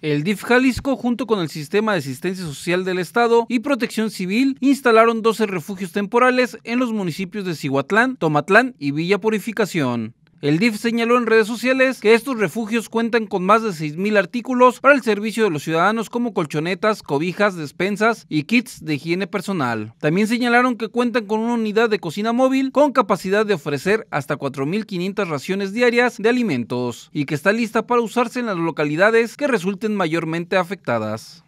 El DIF Jalisco, junto con el Sistema de Asistencia Social del Estado y Protección Civil, instalaron 12 refugios temporales en los municipios de Cihuatlán, Tomatlán y Villa Purificación. El DIF señaló en redes sociales que estos refugios cuentan con más de 6.000 artículos para el servicio de los ciudadanos como colchonetas, cobijas, despensas y kits de higiene personal. También señalaron que cuentan con una unidad de cocina móvil con capacidad de ofrecer hasta 4.500 raciones diarias de alimentos y que está lista para usarse en las localidades que resulten mayormente afectadas.